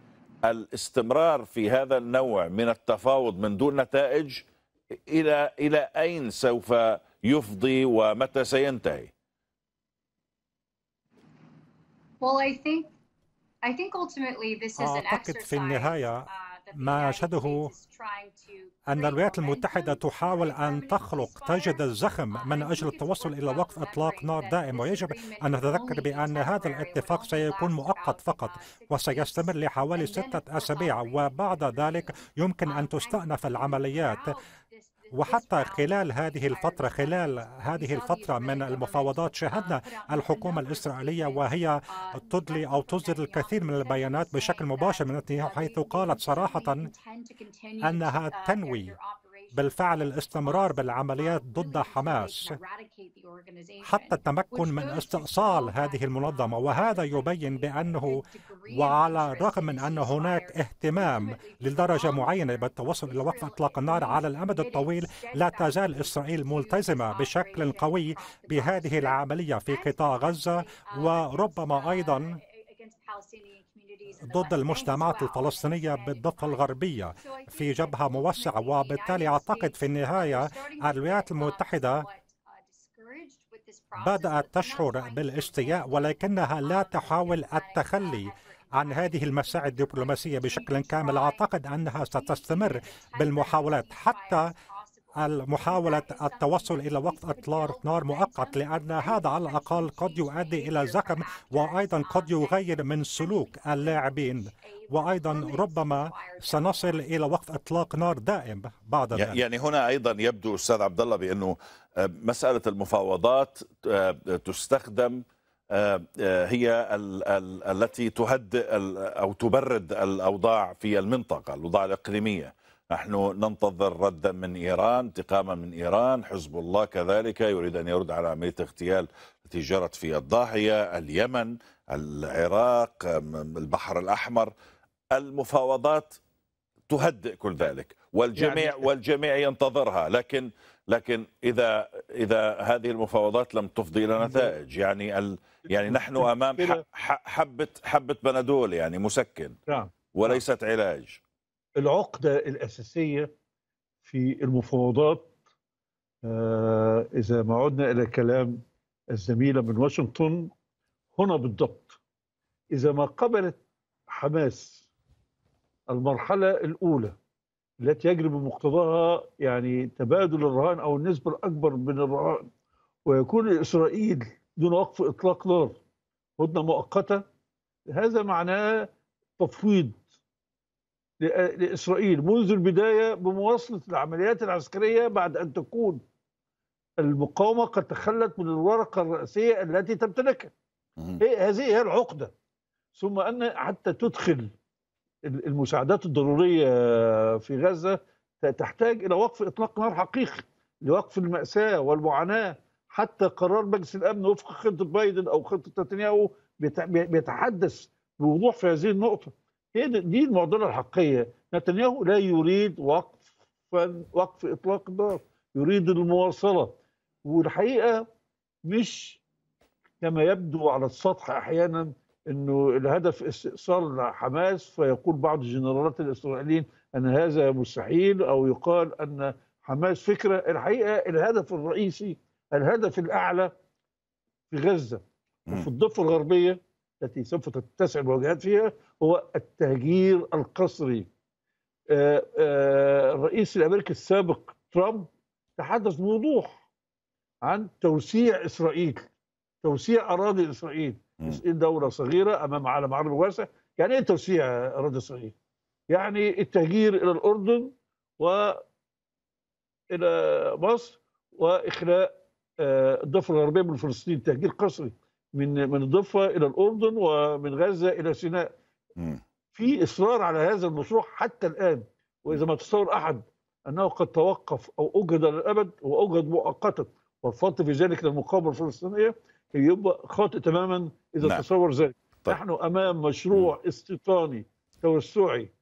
الاستمرار في هذا النوع من التفاوض من دون نتائج الى الى اين سوف يفضي ومتى سينتهي؟ Well, I think I think ultimately this is an exercise. في النهاية ما أشهده أن الولايات المتحدة تحاول أن تخلق تجد الزخم من أجل التوصل إلى وقف إطلاق نار دائم ويجب أن نتذكر بأن هذا الاتفاق سيكون مؤقت فقط وسيستمر لحوالي ستة أسابيع وبعد ذلك يمكن أن تستأنف العمليات وحتى خلال هذه الفترة خلال هذه الفترة من المفاوضات شاهدنا الحكومة الإسرائيلية وهي تدلي أو تصدر الكثير من البيانات بشكل مباشر من نتنياهو حيث قالت صراحة أنها تنوي بالفعل الاستمرار بالعمليات ضد حماس حتى التمكن من استئصال هذه المنظمه وهذا يبين بانه وعلى الرغم من ان هناك اهتمام لدرجه معينه بالتوصل الى وقف اطلاق النار على الامد الطويل لا تزال اسرائيل ملتزمه بشكل قوي بهذه العمليه في قطاع غزه وربما ايضا ضد المجتمعات الفلسطينية بالضفة الغربية في جبهة موسعة وبالتالي أعتقد في النهاية الولايات المتحدة بدأت تشعر بالاستياء ولكنها لا تحاول التخلي عن هذه المساعي الدبلوماسية بشكل كامل أعتقد أنها ستستمر بالمحاولات حتى محاولة التوصل إلى وقت إطلاق نار مؤقت لأن هذا على الأقل قد يؤدي إلى زخم وأيضا قد يغير من سلوك اللاعبين وأيضا ربما سنصل إلى وقت إطلاق نار دائم بعد ذلك يعني هنا أيضا يبدو أستاذ عبد الله بأنه آه، مسألة المفاوضات آه، تستخدم آه، هي التي تهدئ أو تبرد الأوضاع في المنطقة الأوضاع الإقليمية نحن ننتظر ردا من إيران انتقاما من إيران حزب الله كذلك يريد أن يرد على عملية اغتيال التي جرت في الضاحية اليمن العراق البحر الأحمر المفاوضات تهدئ كل ذلك والجميع يعني والجميع ينتظرها لكن لكن اذا اذا هذه المفاوضات لم تفضي الى نتائج يعني ال يعني نحن امام حبه حبه بنادول يعني مسكن نعم. وليست علاج العقدة الأساسية في المفاوضات آه، إذا ما عدنا إلى كلام الزميلة من واشنطن هنا بالضبط إذا ما قبلت حماس المرحلة الأولى التي يجري بمقتضاها يعني تبادل الرهان أو النسبة الأكبر من الرهان ويكون إسرائيل دون وقف إطلاق نار هدنة مؤقتة هذا معناه تفويض لإسرائيل منذ البداية بمواصلة العمليات العسكرية بعد أن تكون المقاومة قد تخلت من الورقة الرئيسية التي تمتلكها هذه هي العقدة ثم أن حتى تدخل المساعدات الضرورية في غزة تحتاج إلى وقف إطلاق نار حقيقي لوقف المأساة والمعاناة حتى قرار مجلس الأمن وفق خطة بايدن أو خطة نتنياهو بيتحدث بوضوح في هذه النقطة هي دي المعضله الحقيقيه نتنياهو لا يريد وقف وقف اطلاق النار يريد المواصله والحقيقه مش كما يبدو على السطح احيانا انه الهدف استئصال حماس فيقول بعض الجنرالات الاسرائيليين ان هذا مستحيل او يقال ان حماس فكره الحقيقه الهدف الرئيسي الهدف الاعلى في غزه وفي الضفه الغربيه التي سوف تتسع الواجهات فيها هو التهجير القسري آه، آه، الرئيس الامريكي السابق ترامب تحدث بوضوح عن توسيع اسرائيل توسيع اراضي اسرائيل اسرائيل دوله صغيره امام عالم عربي واسع يعني ايه توسيع اراضي اسرائيل؟ يعني التهجير الى الاردن و الى مصر واخلاء آه، الضفه الغربيه من فلسطين تهجير قسري من من الضفه الى الاردن ومن غزه الى سيناء في اصرار على هذا المشروع حتى الان واذا ما تصور احد انه قد توقف او اجهد للابد واجهد مؤقتا والفضل في ذلك للمقاومه الفلسطينيه يبقى خاطئ تماما اذا نعم. تصور ذلك طيب. نحن امام مشروع مم. استيطاني توسعي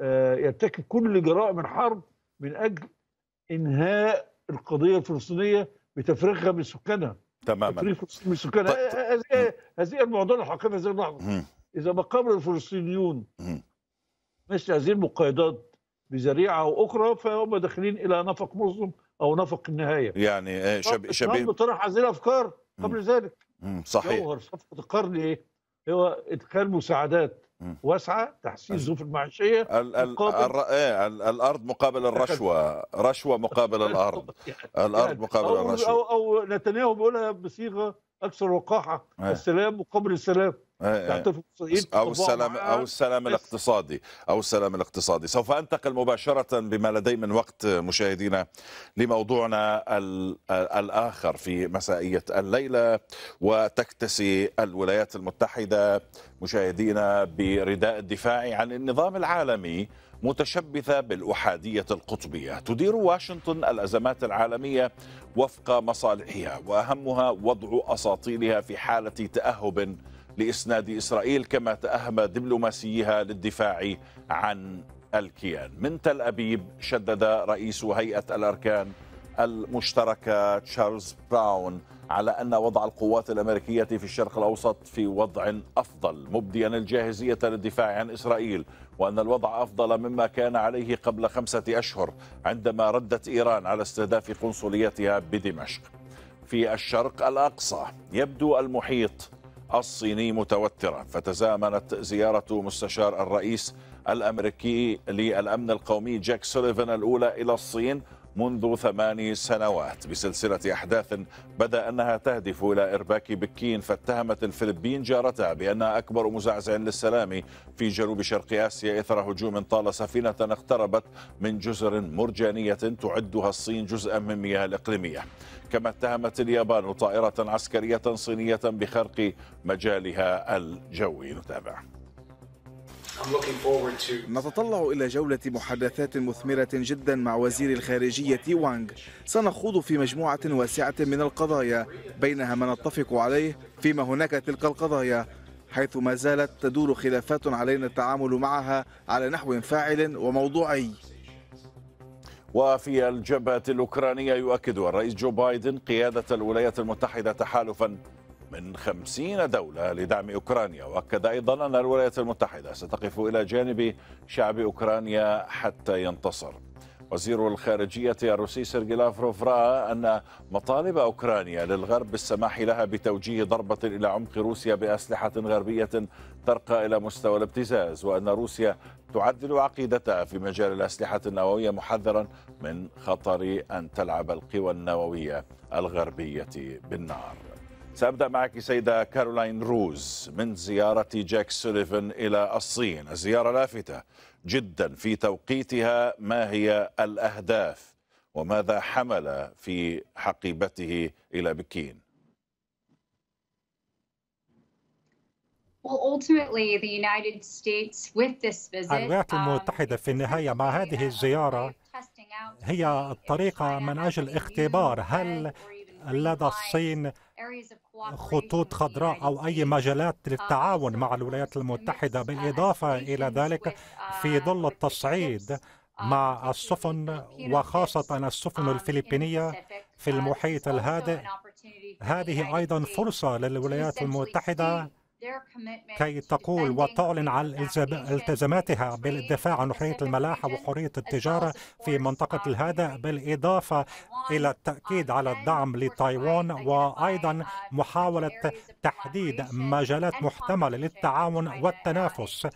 آه يرتكب كل جرائم الحرب من اجل انهاء القضيه الفلسطينيه بتفريغها من سكانها تماما تطريف فلسطين من هذه المعضله الحقيقيه في هذه اللحظه اذا ما قام الفلسطينيون مثل هذه المقايضات بذريعه او اخرى فهم داخلين الى نفق مظلم او نفق النهايه يعني شبيه شبيه طرح هذه الافكار قبل ذلك صحيح جوهر صفقه القرن ايه؟ هو ادخال مساعدات واسعه تحسين الظروف المعيشيه ال ال إيه، ال ايه الارض مقابل الرشوه رشوه مقابل الارض يعني الارض يعني مقابل الرشوه او, أو نتنياهو بيقولها بصيغه اكثر وقاحه إيه. السلام مقابل السلام إيه، إيه. او السلام او إيه. السلام الاقتصادي او السلام الاقتصادي سوف انتقل مباشره بما لدي من وقت مشاهدينا لموضوعنا الاخر في مسائيه الليله وتكتسي الولايات المتحده مشاهدينا برداء الدفاع عن النظام العالمي متشبثه بالاحاديه القطبيه تدير واشنطن الازمات العالميه وفق مصالحها واهمها وضع اساطيلها في حاله تاهب لإسناد إسرائيل كما تأهم دبلوماسيها للدفاع عن الكيان من تل أبيب شدد رئيس هيئة الأركان المشتركة تشارلز براون على أن وضع القوات الأمريكية في الشرق الأوسط في وضع أفضل مبديا الجاهزية للدفاع عن إسرائيل وأن الوضع أفضل مما كان عليه قبل خمسة أشهر عندما ردت إيران على استهداف قنصليتها بدمشق في الشرق الأقصى يبدو المحيط الصيني متوترة فتزامنت زيارة مستشار الرئيس الأمريكي للأمن القومي جاك سوليفان الأولى إلى الصين منذ ثماني سنوات بسلسلة أحداث بدا أنها تهدف إلى إرباك بكين فاتهمت الفلبين جارتها بأنها أكبر مزعزع للسلام في جنوب شرق آسيا إثر هجوم طال سفينة اقتربت من جزر مرجانية تعدها الصين جزءا من مياه الإقليمية كما اتهمت اليابان طائرة عسكرية صينية بخرق مجالها الجوي نتابع نتطلع إلى جولة محادثات مثمرة جدا مع وزير الخارجية وانغ سنخوض في مجموعة واسعة من القضايا بينها ما نتفق عليه فيما هناك تلك القضايا حيث ما زالت تدور خلافات علينا التعامل معها على نحو فاعل وموضوعي وفي الجبهة الأوكرانية يؤكد الرئيس جو بايدن قيادة الولايات المتحدة تحالفا من خمسين دولة لدعم أوكرانيا وأكد أيضا أن الولايات المتحدة ستقف إلى جانب شعب أوكرانيا حتى ينتصر وزير الخارجية الروسي سيرجي لافروف رأى أن مطالب أوكرانيا للغرب بالسماح لها بتوجيه ضربة إلى عمق روسيا بأسلحة غربية ترقى إلى مستوى الابتزاز وأن روسيا تعدل عقيدتها في مجال الأسلحة النووية محذرا من خطر أن تلعب القوى النووية الغربية بالنار سأبدأ معك سيدة كارولاين روز من زيارة جاك سوليفن إلى الصين الزيارة لافتة جدا في توقيتها ما هي الأهداف وماذا حمل في حقيبته إلى بكين الولايات um, المتحدة في النهاية مع هذه الزيارة هي الطريقة من أجل اختبار هل لدى الصين خطوط خضراء أو أي مجالات uh, للتعاون مع الولايات المتحدة بالإضافة إلى ذلك uh, في ظل التصعيد uh, مع السفن وخاصة السفن um, الفلبينية في المحيط الهادئ هذه أيضا فرصة للولايات المتحدة كي تقول وتعلن عن التزاماتها بالدفاع عن حرية الملاحة وحرية التجارة في منطقة الهادئ بالإضافة إلى التأكيد على الدعم لتايوان وأيضا محاولة تحديد مجالات محتملة للتعاون والتنافس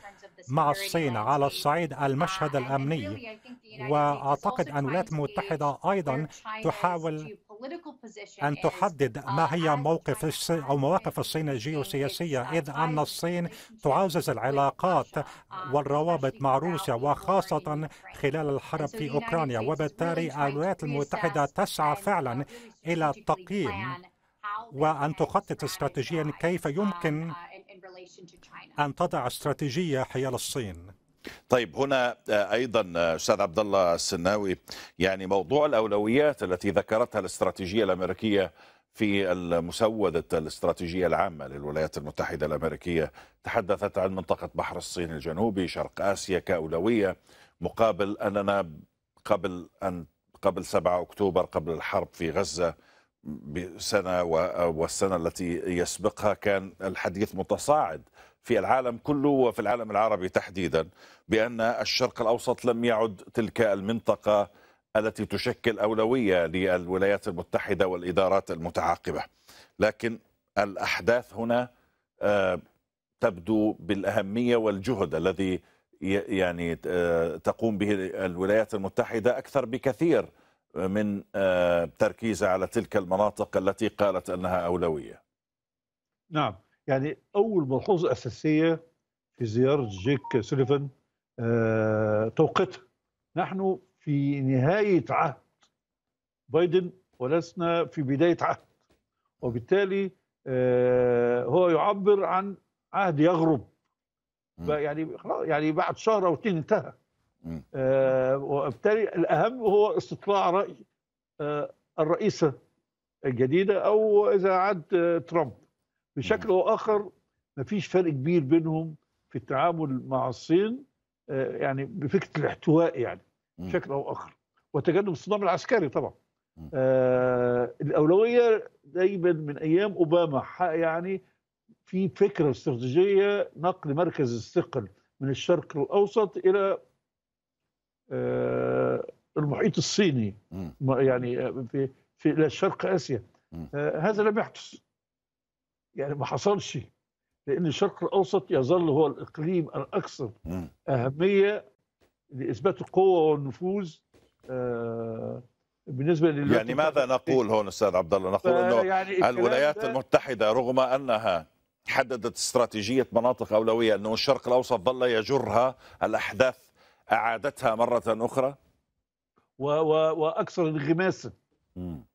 مع الصين على الصعيد المشهد uh, الأمني وأعتقد أن الولايات المتحدة أيضا تحاول أن تحدد ما uh, هي موقف الصين أو مواقف الصين الجيوسياسية إذ أن الصين تعزز العلاقات uh, والروابط مع روسيا وخاصة خلال الحرب في أوكرانيا وبالتالي الولايات المتحدة تسعى فعلا إلى التقييم وأن تخطط استراتيجيا كيف uh, يمكن أن تضع استراتيجية حيال الصين طيب هنا آه، ايضا آه، استاذ عبد الله السناوي يعني موضوع الاولويات التي ذكرتها الاستراتيجيه الامريكيه في المسودة الاستراتيجية العامة للولايات المتحدة الأمريكية تحدثت عن منطقة بحر الصين الجنوبي شرق آسيا كأولوية مقابل أننا قبل أن قبل 7 أكتوبر قبل الحرب في غزة بسنة والسنة التي يسبقها كان الحديث متصاعد في العالم كله وفي العالم العربي تحديدا بأن الشرق الأوسط لم يعد تلك المنطقة التي تشكل أولوية للولايات المتحدة والإدارات المتعاقبة لكن الأحداث هنا آه، تبدو بالأهمية والجهد الذي يعني آه، تقوم به الولايات المتحدة أكثر بكثير من آه، تركيزها على تلك المناطق التي قالت انها اولويه. نعم، يعني اول ملحوظه اساسيه في زياره جيك سوليفان آه، توقيتها. نحن في نهايه عهد بايدن ولسنا في بدايه عهد. وبالتالي آه، هو يعبر عن عهد يغرب. يعني يعني بعد شهر او اثنين انتهى. آه، وبالتالي الاهم هو استطلاع راي آه، الرئيسه الجديده او اذا عاد آه، ترامب بشكل او اخر ما فيش فرق كبير بينهم في التعامل مع الصين يعني بفكره الاحتواء يعني بشكل او اخر وتجنب الصدام العسكري طبعا آه الاولويه دايما من ايام اوباما يعني في فكره استراتيجيه نقل مركز الثقل من الشرق الاوسط الى آه، المحيط الصيني يعني آه، في في الى شرق اسيا آه، هذا لم يحدث يعني ما حصلش لان الشرق الاوسط يظل هو الاقليم الاكثر اهميه لاثبات القوه والنفوذ بالنسبه لل يعني ماذا نقول هون استاذ عبد الله؟ نقول انه يعني الولايات المتحده رغم انها حددت استراتيجيه مناطق اولويه انه الشرق الاوسط ظل يجرها الاحداث اعادتها مره اخرى و و واكثر انغماسا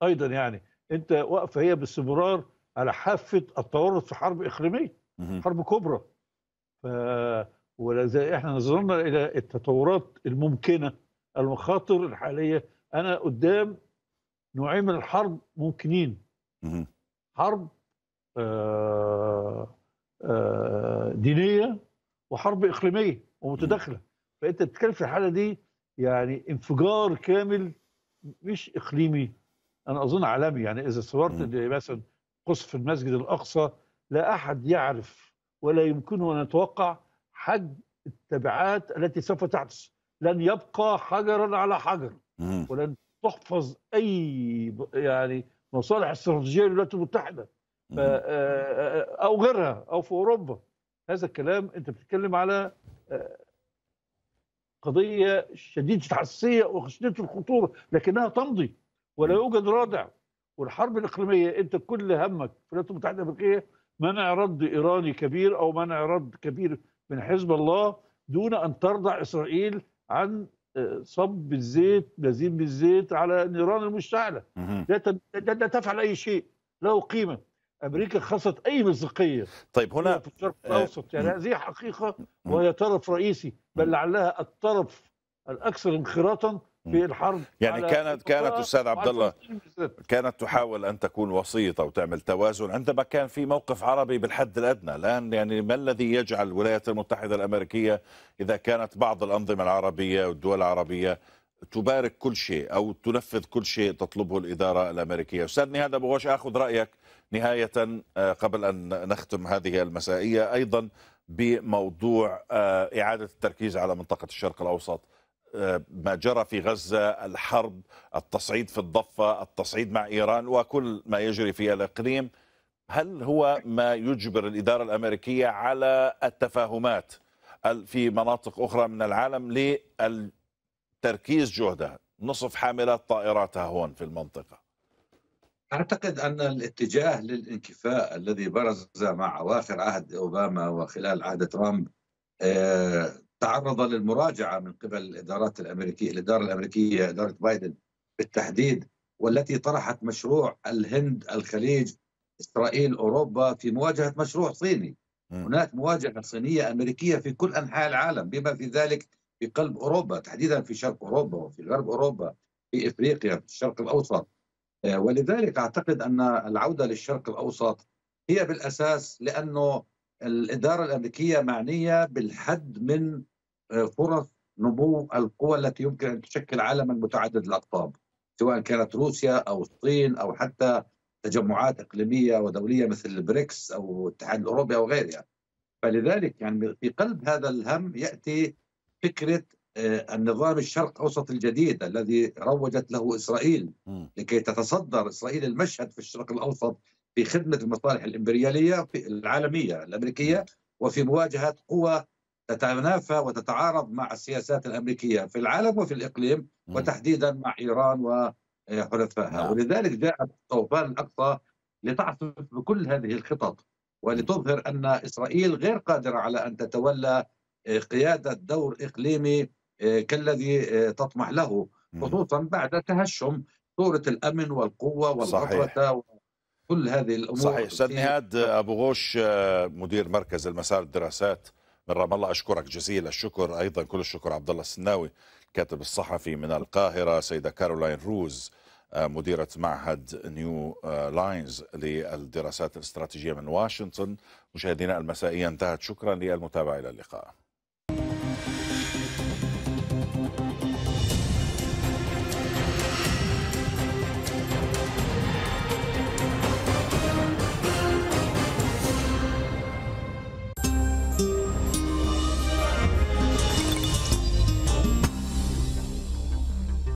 ايضا يعني انت واقفه هي باستمرار على حافه التورط في حرب اقليميه حرب كبرى ف ولذلك احنا نظرنا الى التطورات الممكنه المخاطر الحاليه انا قدام نوعين من الحرب ممكنين حرب آآ آه، آآ آه، دينيه وحرب اقليميه ومتداخله فانت بتتكلم في الحاله دي يعني انفجار كامل مش اقليمي انا اظن عالمي يعني اذا صورت مثلا قصف المسجد الاقصى لا احد يعرف ولا يمكنه ان يتوقع حجم التبعات التي سوف تحدث لن يبقى حجرا على حجر ولن تحفظ اي يعني مصالح استراتيجيه للولايات المتحده او غيرها او في اوروبا هذا الكلام انت بتتكلم على قضية شديدة الحساسية وشديدة الخطورة لكنها تمضي ولا يوجد رادع والحرب الإقليمية أنت كل همك في الولايات المتحدة الأمريكية منع رد إيراني كبير أو منع رد كبير من حزب الله دون أن ترضع إسرائيل عن آه، صب الزيت بنزين الزيت على نيران المشتعلة لا تفعل أي شيء له قيمة امريكا خسرت اي مصداقيه طيب هنا في الشرق الاوسط آه، يعني هذه حقيقه وهي طرف رئيسي بل لعلها الطرف الاكثر انخراطا في الحرب يعني كانت كانت استاذ عبد الله كانت تحاول ان تكون وسيط او تعمل توازن عندما كان في موقف عربي بالحد الادنى الان يعني ما الذي يجعل الولايات المتحده الامريكيه اذا كانت بعض الانظمه العربيه والدول العربيه تبارك كل شيء او تنفذ كل شيء تطلبه الاداره الامريكيه استاذ نهاد ابو غوش اخذ رايك نهاية آه، قبل أن نختم هذه المسائية أيضا بموضوع آه، إعادة التركيز على منطقة الشرق الأوسط آه، ما جرى في غزة الحرب التصعيد في الضفة التصعيد مع إيران وكل ما يجري في الإقليم هل هو ما يجبر الإدارة الأمريكية على التفاهمات في مناطق أخرى من العالم للتركيز جهدها نصف حاملات طائراتها هون في المنطقة أعتقد أن الاتجاه للانكفاء الذي برز مع أواخر عهد أوباما وخلال عهد ترامب آه، تعرض للمراجعة من قبل الإدارات الأمريكية الإدارة الأمريكية إدارة بايدن بالتحديد والتي طرحت مشروع الهند الخليج إسرائيل أوروبا في مواجهة مشروع صيني هناك مواجهة صينية أمريكية في كل أنحاء العالم بما في ذلك في قلب أوروبا تحديدا في شرق أوروبا وفي غرب أوروبا في إفريقيا في الشرق الأوسط آه، ولذلك اعتقد ان العوده للشرق الاوسط هي بالاساس لانه الاداره الامريكيه معنيه بالحد من آه، فرص نمو القوى التي يمكن ان تشكل عالما متعدد الاقطاب سواء كانت روسيا او الصين او حتى تجمعات اقليميه ودوليه مثل البريكس او الاتحاد الاوروبي او غيرها فلذلك يعني في قلب هذا الهم ياتي فكره آه، النظام الشرق أوسط الجديد الذي روجت له إسرائيل لكي تتصدر إسرائيل المشهد في الشرق الأوسط في خدمة المصالح الإمبريالية العالمية الأمريكية وفي مواجهة قوى تتنافى وتتعارض مع السياسات الأمريكية في العالم وفي الإقليم وتحديدا مع إيران وحلفائها نعم. ولذلك جاءت طوفان الأقصى لتعصف بكل هذه الخطط ولتظهر أن إسرائيل غير قادرة على أن تتولى آه، قيادة دور إقليمي آه، كالذي آه، تطمح له خصوصا بعد تهشم صورة الأمن والقوة والعطرة كل هذه الأمور صحيح أستاذ نهاد آه، أبو غوش مدير مركز المسار الدراسات من رام الله أشكرك جزيل الشكر أيضا كل الشكر عبد الله السناوي الكاتب الصحفي من القاهرة سيدة كارولاين روز مديرة معهد نيو لاينز للدراسات الاستراتيجية من واشنطن مشاهدينا المسائية انتهت شكرا للمتابعة إلى اللقاء